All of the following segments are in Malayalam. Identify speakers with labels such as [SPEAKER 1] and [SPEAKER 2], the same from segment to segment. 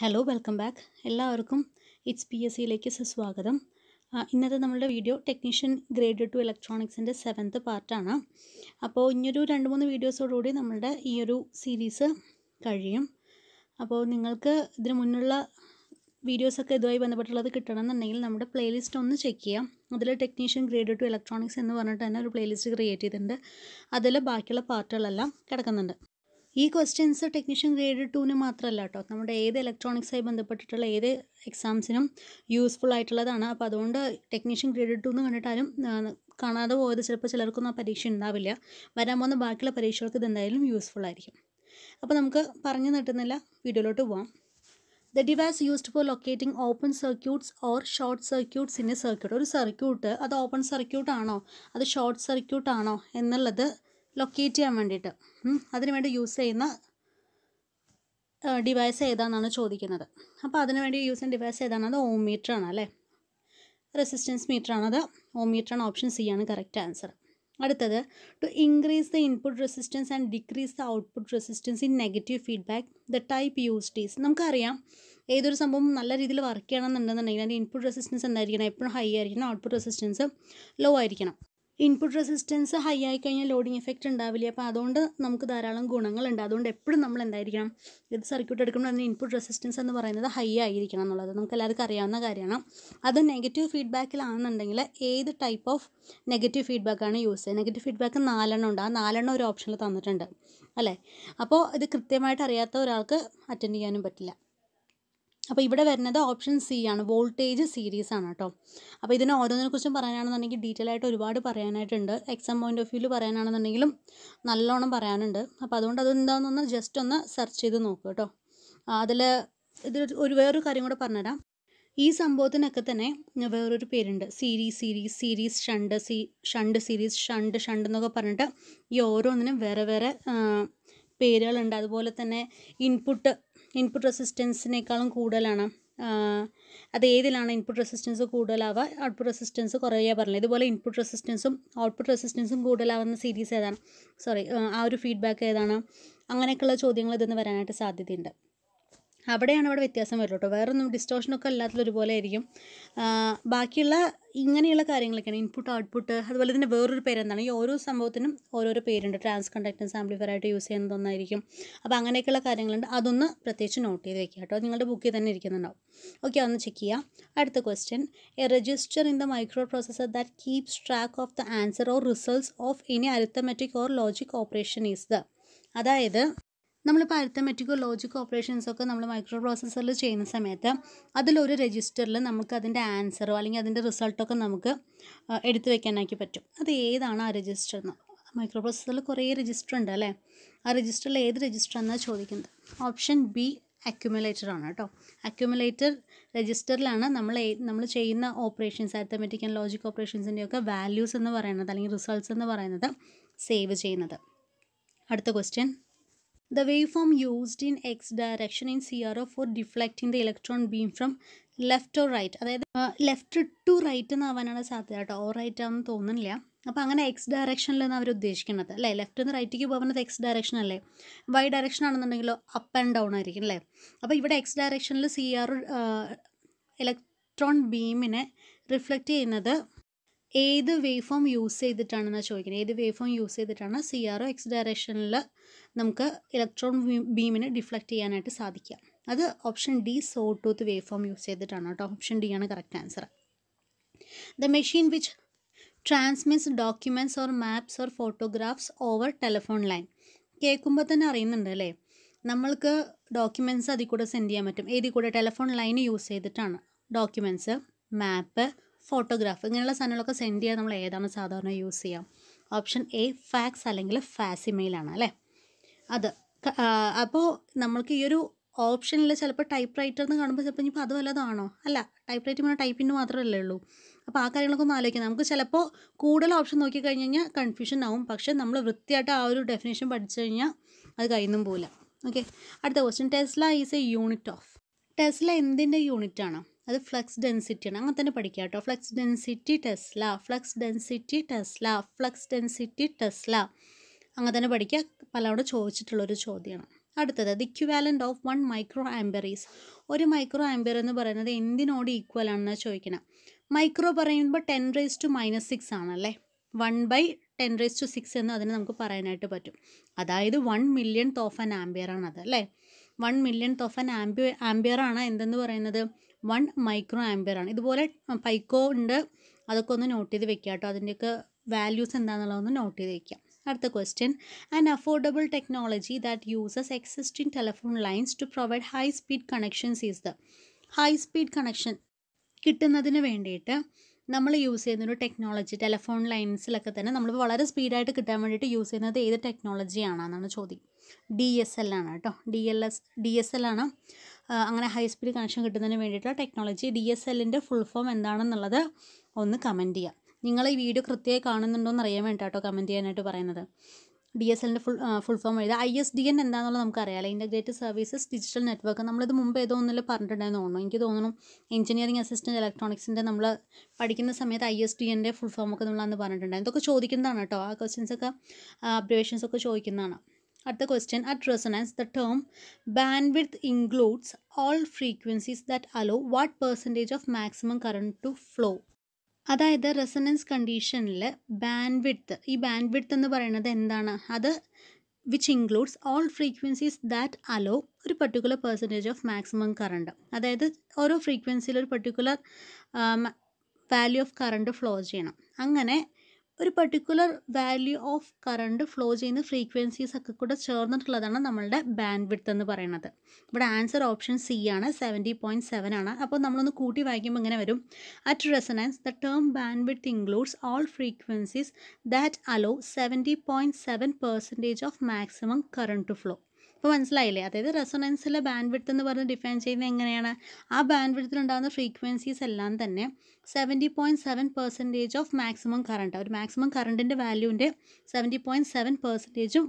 [SPEAKER 1] ഹലോ വെൽക്കം ബാക്ക് എല്ലാവർക്കും ഇറ്റ്സ് പി എസ് സിയിലേക്ക് സുസ്വാഗതം ഇന്നത്തെ നമ്മളുടെ വീഡിയോ ടെക്നീഷ്യൻ ഗ്രേഡ് ടു ഇലക്ട്രോണിക്സിൻ്റെ സെവൻത്ത് പാർട്ടാണ് അപ്പോൾ ഇനിയൊരു രണ്ട് മൂന്ന് വീഡിയോസോടുകൂടി നമ്മളുടെ ഈ ഒരു സീരീസ് കഴിയും അപ്പോൾ നിങ്ങൾക്ക് ഇതിനു മുന്നുള്ള വീഡിയോസൊക്കെ ഇതുമായി ബന്ധപ്പെട്ടുള്ളത് കിട്ടണമെന്നുണ്ടെങ്കിൽ നമ്മുടെ പ്ലേലിസ്റ്റ് ഒന്ന് ചെക്ക് ചെയ്യാം അതിൽ ടെക്നീഷ്യൻ ഗ്രേഡ് ടു ഇലക്ട്രോണിക്സ് എന്ന് പറഞ്ഞിട്ട് തന്നെ ഒരു പ്ലേലിസ്റ്റ് ക്രിയേറ്റ് ചെയ്തിട്ടുണ്ട് അതിൽ ബാക്കിയുള്ള പാർട്ടുകളെല്ലാം കിടക്കുന്നുണ്ട് ഈ ക്വസ്റ്റ്യൻസ് ടെക്നീഷ്യൻ ഗ്രേഡ് ടുവിന് മാത്രമല്ല കേട്ടോ നമ്മുടെ ഏത് ഇലക്ട്രോണിക്സായി ബന്ധപ്പെട്ടിട്ടുള്ള ഏത് എക്സാംസിനും യൂസ്ഫുൾ ആയിട്ടുള്ളതാണ് അപ്പോൾ അതുകൊണ്ട് ടെക്നീഷ്യൻ ഗ്രേഡ് ടു എന്ന് കണ്ടിട്ടാലും കാണാതെ പോയത് ചിലപ്പോൾ ചിലർക്കൊന്നും ആ പരീക്ഷ ഉണ്ടാവില്ല വരാൻ പോകുന്ന ബാക്കിയുള്ള പരീക്ഷകൾക്ക് ഇതെന്തായാലും യൂസ്ഫുൾ ആയിരിക്കും അപ്പോൾ നമുക്ക് പറഞ്ഞു നിട്ടുന്നില്ല വീഡിയോയിലോട്ട് പോവാം the device used for locating open circuits or short circuits in a circuit ഒരു സർക്യൂട്ട് അത് ഓപ്പൺ സർക്യൂട്ട് ആണോ അത് ഷോർട്ട് സർക്യൂട്ട് ആണോ എന്നുള്ളത് ലൊക്കേറ്റ് ചെയ്യാൻ വേണ്ടിയിട്ട് അതിനുവേണ്ടി യൂസ് ചെയ്യുന്ന ഡിവൈസ് ഏതാണെന്നാണ് ചോദിക്കുന്നത് അപ്പോൾ അതിനുവേണ്ടി യൂസ് ചെയ്യുന്ന ഡിവൈസ് ഏതാണത് ഓം മീറ്റർ ആണ് അല്ലേ റെസിസ്റ്റൻസ് മീറ്റർ ആണത് ഓം മീറ്റർ ആണ് ഓപ്ഷൻ സി ആണ് കറക്റ്റ് ആൻസർ അടുത്തത് to increase the input resistance and decrease the output resistance in negative feedback the type used is നമുക്കറിയാം ഏതൊരു സംഭവം നല്ല രീതിയിൽ വർക്ക് ചെയ്യണമെന്നുണ്ടെന്നുണ്ടെങ്കിൽ അതിൻ്റെ ഇൻപുട്ട് റെസിസ്റ്റൻസ് എന്തായിരിക്കണം എപ്പോഴും ഹൈ ആയിരിക്കണം ഔട്ട്പുട്ട് റെസിസ്റ്റൻസ് ലോ ആയിരിക്കണം ഇൻപുട്ട് റെസിസ്റ്റൻസ് ഹൈ ആയി കഴിഞ്ഞാൽ ലോഡിംഗ് എഫക്റ്റ് ഉണ്ടാവില്ല അപ്പോൾ അതുകൊണ്ട് നമുക്ക് ധാരാളം ഗുണങ്ങളുണ്ട് അതുകൊണ്ട് എപ്പോഴും നമ്മൾ എന്തായിരിക്കണം ഇത് സർക്യൂട്ട് എടുക്കുമ്പോൾ അതിന് ഇൻപുട്ട് റെസിസ്റ്റൻസ് എന്ന് പറയുന്നത് ഹൈ ആയിരിക്കണം എന്നുള്ളത് നമുക്ക് എല്ലാവർക്കും അറിയാവുന്ന കാര്യമാണ് അത് നെഗറ്റീവ് ഫീഡ്ബാക്കിലാണെന്നുണ്ടെങ്കിൽ ഏത് ടൈപ്പ് ഓഫ് നെഗറ്റീവ് ഫീഡ്ബാക്കാണ് യൂസ് ചെയ്യുക നെഗറ്റീവ് ഫീഡ്ബാക്ക് നാലെണ്ണം ഉണ്ട് ആ നാലെണ്ണം ഒരു ഓപ്ഷനിൽ തന്നിട്ടുണ്ട് അല്ലേ അപ്പോൾ ഇത് കൃത്യമായിട്ട് അറിയാത്ത ഒരാൾക്ക് അറ്റൻഡ് ചെയ്യാനും പറ്റില്ല അപ്പോൾ ഇവിടെ വരുന്നത് ഓപ്ഷൻ സി ആണ് വോൾട്ടേജ് സീരീസ് ആണ് കേട്ടോ അപ്പോൾ ഇതിനെ ഓരോന്നിനെക്കുറിച്ചും പറയാനാണെന്നുണ്ടെങ്കിൽ ഡീറ്റെയിൽ ആയിട്ട് ഒരുപാട് പറയാനായിട്ടുണ്ട് എക്സാം പോയിന്റ് ഓഫ് വ്യൂവിൽ പറയാനാണെന്നുണ്ടെങ്കിലും നല്ലോണം പറയാനുണ്ട് അപ്പോൾ അതുകൊണ്ട് അതെന്താണെന്നൊന്ന് ജസ്റ്റ് ഒന്ന് സെർച്ച് ചെയ്ത് നോക്കുക കേട്ടോ അതിൽ ഇത് ഒരു വേറൊരു കാര്യം കൂടെ പറഞ്ഞുതരാം ഈ സംഭവത്തിനൊക്കെ തന്നെ വേറൊരു പേരുണ്ട് സീരീസ് സീരീസ് സീരീസ് ഷണ്ട് സീ ഷണ്ട് സീരീസ് ഷണ്ട് ഷണ്ട് എന്നൊക്കെ പറഞ്ഞിട്ട് ഈ ഓരോന്നിനും വേറെ വേറെ പേരുകളുണ്ട് അതുപോലെ തന്നെ ഇൻപുട്ട് ഇൻപുട്ട് റെസിസ്റ്റൻസിനേക്കാളും കൂടുതലാണ് അത് ഏതിലാണ് ഇൻപുട്ട് റെസിസ്റ്റൻസ് കൂടുതലാവുക ഔട്ട്പുട്ട് റെസിസ്റ്റൻസ് കുറയുക പറഞ്ഞത് ഇതുപോലെ ഇൻപുട്ട് റെസിസ്റ്റൻസും ഔട്ട്പുട്ട് റെസിസ്റ്റൻസും കൂടുതലാവുന്ന സീരീസ് ഏതാണ് സോറി ആ ഒരു ഫീഡ്ബാക്ക് ഏതാണ് അങ്ങനെയൊക്കെയുള്ള ചോദ്യങ്ങൾ ഇതൊന്ന് വരാനായിട്ട് സാധ്യതയുണ്ട് അവിടെയാണ് അവിടെ വ്യത്യാസം വരുള്ളൂ കേട്ടോ വേറൊന്നും ഡിസ്റ്റോഷനൊക്കെ അല്ലാത്തത് ഒരുപോലെ ആയിരിക്കും ബാക്കിയുള്ള ഇങ്ങനെയുള്ള കാര്യങ്ങളൊക്കെയാണ് ഇൻപുട്ട് ഔട്ട്പുട്ട് അതുപോലെ തന്നെ വേറൊരു പേരെന്താണ് ഈ ഓരോ സംഭവത്തിനും ഓരോരോ പേരുണ്ട് ട്രാൻസ് കണ്ടക്ടൻസ് ആയിട്ട് യൂസ് ചെയ്യുന്നതൊന്നായിരിക്കും അപ്പോൾ അങ്ങനെയൊക്കെയുള്ള കാര്യങ്ങളുണ്ട് അതൊന്ന് പ്രത്യേകിച്ച് നോട്ട് ചെയ്ത് വെക്കുക കേട്ടോ നിങ്ങളുടെ ബുക്കിൽ തന്നെ ഇരിക്കുന്നുണ്ടാവും ഓക്കെ ഒന്ന് ചെക്ക് ചെയ്യാം അടുത്ത question a register in the microprocessor that keeps track of the answer or results of any arithmetic or logic operation is the അതായത് നമ്മളിപ്പോൾ അരിത്തമെറ്റിക്കോ ഓപ്പറേഷൻസ് ഓപ്പറേഷൻസൊക്കെ നമ്മൾ മൈക്രോ പ്രോസസ്സറിൽ ചെയ്യുന്ന സമയത്ത് അതിലൊരു രജിസ്റ്ററിൽ നമുക്ക് അതിൻ്റെ ആൻസറോ അല്ലെങ്കിൽ അതിൻ്റെ റിസൾട്ടൊക്കെ നമുക്ക് എടുത്തു വയ്ക്കാനാക്കി പറ്റും അത് ഏതാണ് ആ രജിസ്റ്റർ എന്ന് മൈക്രോ പ്രോസസ്സറിൽ കുറേ രജിസ്റ്റർ ഉണ്ട് അല്ലേ ആ രജിസ്റ്ററിൽ ഏത് രജിസ്റ്റർ എന്നാണ് ചോദിക്കുന്നത് ഓപ്ഷൻ ബി അക്യുമുലേറ്റർ ആണ് കേട്ടോ അക്യുമുലേറ്റർ രജിസ്റ്ററിലാണ് നമ്മൾ നമ്മൾ ചെയ്യുന്ന ഓപ്പറേഷൻസ് അരിത്തമെറ്റിക് ആൻഡ് ലോജിക് ഓപ്പറേഷൻസിൻ്റെയൊക്കെ വാല്യൂസ് എന്ന് പറയുന്നത് അല്ലെങ്കിൽ റിസൾട്ട്സ് എന്ന് പറയുന്നത് സേവ് ചെയ്യുന്നത് അടുത്ത question The waveform used in x direction in CRO for deflecting the electron beam from left to right അതായത് ലെഫ്റ്റ് ടു റൈറ്റ് എന്നാവാനാണ് സാധ്യത കേട്ടോ ഓ റൈറ്റ് ആണെന്ന് തോന്നുന്നില്ല അപ്പോൾ അങ്ങനെ എക്സ് ഡയറക്ഷനിലാണ് അവർ ഉദ്ദേശിക്കുന്നത് അല്ലേ ലെഫ്റ്റ് നിന്ന് റൈറ്റിലേക്ക് പോകുന്നത് എക്സ് ഡയറക്ഷൻ അല്ലേ വൈ ഡയറക്ഷൻ ആണെന്നുണ്ടെങ്കിലോ അപ്പ് ആൻഡ് ഡൗൺ ആയിരിക്കും അല്ലേ അപ്പോൾ ഇവിടെ എക്സ് ഡയറക്ഷനിൽ സി ആർ ഇലക്ട്രോൺ ബീമിനെ റിഫ്ലക്റ്റ് ചെയ്യുന്നത് ഏത് വേവ് ഫോം യൂസ് ചെയ്തിട്ടാണെന്നാണ് ചോദിക്കുന്നത് ഏത് വേവ് ഫോം യൂസ് ചെയ്തിട്ടാണ് സി ആർ ഒ എക്സ് ഡയറക്ഷനിൽ നമുക്ക് ഇലക്ട്രോൺ ബീമിനെ ഡിഫ്ലക്റ്റ് ചെയ്യാനായിട്ട് സാധിക്കുക അത് option D sawtooth waveform use ചെയ്തിട്ടാണ് കേട്ടോ ഓപ്ഷൻ ഡി ആണ് correct answer the machine which transmits documents or maps or photographs over telephone line കേൾക്കുമ്പോൾ തന്നെ അറിയുന്നുണ്ട് അല്ലേ നമ്മൾക്ക് ഡോക്യുമെൻറ്റ്സ് അതിൽ കൂടെ സെൻഡ് ചെയ്യാൻ പറ്റും ഏതിൽ കൂടെ ടെലിഫോൺ ലൈൻ യൂസ് ചെയ്തിട്ടാണ് ഡോക്യുമെൻറ്റ്സ് മാപ്പ് ഫോട്ടോഗ്രാഫ് ഇങ്ങനെയുള്ള സാധനങ്ങളൊക്കെ സെൻഡ് ചെയ്യാൻ നമ്മൾ ഏതാണ് സാധാരണ യൂസ് ചെയ്യാം ഓപ്ഷൻ എ ഫാക്സ് അല്ലെങ്കിൽ ഫാസിമെയിലാണ് അല്ലേ അത് അപ്പോൾ നമ്മൾക്ക് ഈ ഒരു ഓപ്ഷനിൽ ചിലപ്പോൾ ടൈപ്പ് റൈറ്റർ എന്ന് കാണുമ്പോൾ ചിലപ്പോൾ ഇനിയിപ്പോൾ അത് വല്ലതാണോ അല്ല ടൈപ്പ് റൈറ്റിംഗ് ടൈപ്പിൻ്റെ മാത്രമല്ലേ ഉള്ളൂ അപ്പോൾ ആ കാര്യങ്ങളൊക്കെ ഒന്ന് ആലോചിക്കാം നമുക്ക് ചിലപ്പോൾ കൂടുതൽ ഓപ്ഷൻ നോക്കി കഴിഞ്ഞാൽ കൺഫ്യൂഷൻ ആവും പക്ഷേ നമ്മൾ വൃത്തിയായിട്ട് ആ ഒരു ഡെഫിനേഷൻ പഠിച്ചു കഴിഞ്ഞാൽ അത് കയ്യൊന്നും പോകില്ല ഓക്കെ അടുത്ത question tesla is a unit of tesla എന്തിൻ്റെ യൂണിറ്റ് ആണ് അത് ഫ്ലക്സ് ഡെൻസിറ്റിയാണ് അങ്ങനെ തന്നെ പഠിക്കുക കേട്ടോ flux density tesla flux density tesla flux density tesla അങ്ങനെ തന്നെ പഠിക്കുക ചോദിച്ചിട്ടുള്ള ചോദിച്ചിട്ടുള്ളൊരു ചോദ്യമാണ് അടുത്തത് the equivalent of one micro amperes ഒരു മൈക്രോ ആംബർ എന്ന് പറയുന്നത് എന്തിനോട് ഈക്വൽ ആണെന്ന് ചോദിക്കണം മൈക്രോ പറയുമ്പോൾ ten raise to minus six ആണല്ലേ one by ten raise to six എന്ന് അതിന് നമുക്ക് പറയാനായിട്ട് പറ്റും അതായത് one millionth of an ampere ആണത് അല്ലേ one millionth of an ampere ampere ആണ് എന്തെന്ന് പറയുന്നത് വൺ മൈക്രോ ആംബിയർ ആണ് ഇതുപോലെ പൈക്കോ ഉണ്ട് അതൊക്കെ ഒന്ന് നോട്ട് ചെയ്ത് വെക്കുക കേട്ടോ അതിൻ്റെയൊക്കെ വാല്യൂസ് എന്താണെന്നുള്ളതൊന്ന് നോട്ട് ചെയ്ത് വെക്കാം അടുത്ത question and affordable technology that uses existing telephone lines to provide high speed connections is the high speed connection കിട്ടുന്നതിന് വേണ്ടിയിട്ട് നമ്മൾ യൂസ് ചെയ്യുന്ന ഒരു ടെക്നോളജി ടെലിഫോൺ ലൈൻസിലൊക്കെ തന്നെ നമ്മൾ വളരെ സ്പീഡായിട്ട് കിട്ടാൻ വേണ്ടിയിട്ട് യൂസ് ചെയ്യുന്നത് ഏത് ടെക്നോളജിയാണെന്നാണ് ചോദ്യം ഡി എസ് എൽ ആണ് കേട്ടോ D L S D S L ആണ് അങ്ങനെ ഹൈ സ്പീഡ് കണക്ഷൻ കിട്ടുന്നതിന് വേണ്ടിയിട്ടുള്ള ടെക്നോളജി ഡി എസ് എല്ലിൻ്റെ ഫുൾ ഫോം എന്താണെന്നുള്ളത് ഒന്ന് കമൻറ്റ് ചെയ്യാം നിങ്ങൾ ഈ വീഡിയോ കൃത്യമായി കാണുന്നുണ്ടോ എന്ന് അറിയാൻ വേണ്ടിയിട്ടോ കമൻറ്റ് ചെയ്യാനായിട്ട് പറയുന്നത് ഡി എസ് എല്ലിൻ്റെ ഫുൾ ഫുൾ ഫോം എഴുതുക ഐ എസ് ഡി എൻ എന്താണെന്നുള്ളത് നമുക്കറിയാമല്ലോ ഇൻ്റഗ്രേറ്റഡ് സർവീസസ് ഡിജിറ്റൽ നെറ്റ്വർക്ക് നമ്മളിത് മുമ്പ് ഏതോ ഒന്നിൽ പറഞ്ഞിട്ടുണ്ടായിരുന്നു തോന്നുന്നു എനിക്ക് തോന്നുന്നു എഞ്ചിനീയറിംഗ് അസിസ്റ്റൻറ്റ് ഇലക്ട്രോണിക്സിൻ്റെ നമ്മൾ പഠിക്കുന്ന സമയത്ത് ഐ എസ് ഡി എൻ്റെ ഫുൾ ഫോമൊക്കെ നമ്മളന്ന് പറഞ്ഞിട്ടുണ്ടായിരുന്നു ഇതൊക്കെ ചോദിക്കുന്നതാണ് കേട്ടോ ആ ക്വസ്റ്റ്യൻസൊക്കെ അബ്രിവേഷൻസൊക്കെ ചോദിക്കുന്നതാണ് അടുത്ത question at at the term bandwidth includes all frequencies that allow what percentage of maximum current to flow അതായത് റെസനൻസ് കണ്ടീഷനിൽ ബാൻഡ്വിഡ്ത്ത് ഈ ബാൻഡ്വിഡ്ത്ത് എന്ന് പറയുന്നത് എന്താണ് അത് which includes all frequencies that allow ഒരു particular percentage of maximum current അതായത് ഓരോ ഫ്രീക്വൻസിയിൽ ഒരു particular value of current flow ചെയ്യണം അങ്ങനെ ഒരു particular value of current flow ചെയ്യുന്ന ഫ്രീക്വൻസീസ് ഒക്കെ കൂടെ ചേർന്നിട്ടുള്ളതാണ് നമ്മളുടെ ബാൻഡ് വിഡ്ത്ത് എന്ന് പറയുന്നത് ഇവിടെ ആൻസർ ഓപ്ഷൻ സി ആണ് സെവൻറ്റി പോയിൻറ്റ് സെവൻ ആണ് അപ്പോൾ നമ്മളൊന്ന് കൂട്ടി വായിക്കുമ്പോൾ ഇങ്ങനെ വരും at resonance the term bandwidth includes all frequencies that allow seventy point seven percentage of maximum current flow അപ്പോൾ മനസ്സിലായില്ലേ അതായത് റെസൊണൻസിലെ ബാൻഡ് വിഡ്ത്ത് എന്ന് പറഞ്ഞ് ഡിഫൈൻ ചെയ്യുന്നത് എങ്ങനെയാണ് ആ ബാൻഡ് വിഡ്ത്തിലുണ്ടാകുന്ന ഫ്രീക്വൻസീസ് എല്ലാം തന്നെ seventy point seven percentage of maximum current ഒരു മാക്സിമം കറണ്ടിൻ്റെ വാല്യൂവിൻ്റെ സെവൻറ്റി പോയിൻറ്റ് സെവൻ പെർസെൻറ്റേജും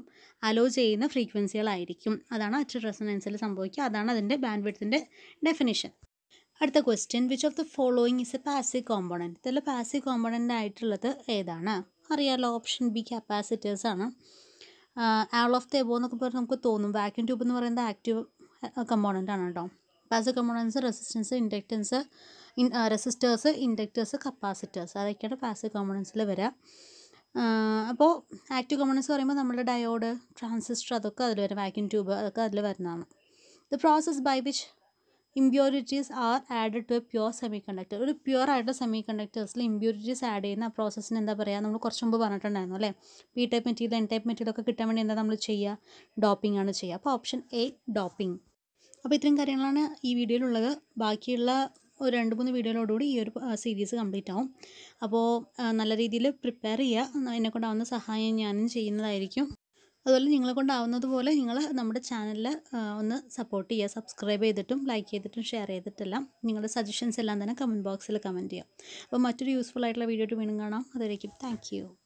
[SPEAKER 1] അലോ ചെയ്യുന്ന ഫ്രീക്വൻസികളായിരിക്കും അതാണ് അറ്റ് റെസൊണൻസിൽ സംഭവിക്കുക അതാണ് അതിൻ്റെ ബാൻഡ് വിഡ്ത്തിൻ്റെ ഡെഫിനിഷൻ അടുത്ത question which of the following is a passive component ഇതിൽ പാസീവ് കോമ്പോണൻ്റ് ആയിട്ടുള്ളത് ഏതാണ് അറിയാമല്ലോ ഓപ്ഷൻ ബി കപ്പാസിറ്റേഴ്സ് ആണ് ആൾ ഓഫ് ദ എബോ എന്നൊക്കെ പറഞ്ഞാൽ നമുക്ക് തോന്നും വാക്യൂം ട്യൂബ് എന്ന് പറയുന്നത് ആക്റ്റീവ് കമ്പോണൻ്റ് ആണ് കേട്ടോ passive components resistance inductance in resistors inductors capacitors അതൊക്കെയാണ് പാസീവ് കമ്പോണൻസിൽ വരിക അപ്പോൾ ആക്റ്റീവ് കമ്പോണൻസ് പറയുമ്പോൾ നമ്മുടെ ഡയോഡ് ട്രാൻസിസ്റ്റർ അതൊക്കെ അതിൽ വരും വാക്യൂം ട്യൂബ് അതൊക്കെ അതിൽ വരുന്നതാണ് the process by which impurities are add to a pure semiconductor ഒരു പ്യുവർ ആയിട്ട് സെമി കണ്ടക്ടേഴ്സിൽ ഇമ്പ്യൂരിറ്റീസ് ആഡ് ചെയ്യുന്ന പ്രോസസ്സിന് എന്താ പറയുക നമ്മൾ കുറച്ച് മുമ്പ് പറഞ്ഞിട്ടുണ്ടായിരുന്നു അല്ലേ P type material N type material ഒക്കെ കിട്ടാൻ വേണ്ടി എന്താ നമ്മൾ ചെയ്യുക ഡോപ്പിംഗ് ആണ് ചെയ്യുക അപ്പോൾ ഓപ്ഷൻ എ ഡോപ്പിംഗ് അപ്പോൾ ഇത്രയും കാര്യങ്ങളാണ് ഈ വീഡിയോയിലുള്ളത് ബാക്കിയുള്ള ഒരു രണ്ട് മൂന്ന് വീഡിയോയിലോടുകൂടി ഈ ഒരു സീരീസ് കംപ്ലീറ്റ് ആവും അപ്പോൾ നല്ല രീതിയിൽ പ്രിപ്പയർ ചെയ്യുക എന്നെക്കൊണ്ടാവുന്ന സഹായം ഞാനും ചെയ്യുന്നതായിരിക്കും അതുപോലെ നിങ്ങളെ പോലെ നിങ്ങൾ നമ്മുടെ ചാനലിൽ ഒന്ന് സപ്പോർട്ട് ചെയ്യുക സബ്സ്ക്രൈബ് ചെയ്തിട്ടും ലൈക്ക് ചെയ്തിട്ടും ഷെയർ ചെയ്തിട്ടെല്ലാം നിങ്ങളുടെ സജഷൻസ് എല്ലാം തന്നെ കമൻറ്റ് ബോക്സിൽ കമൻറ്റ് ചെയ്യാം അപ്പോൾ മറ്റൊരു യൂസ്ഫുൾ ആയിട്ടുള്ള വീഡിയോ വീണ്ടും കാണാം അതുവരേക്കും താങ്ക്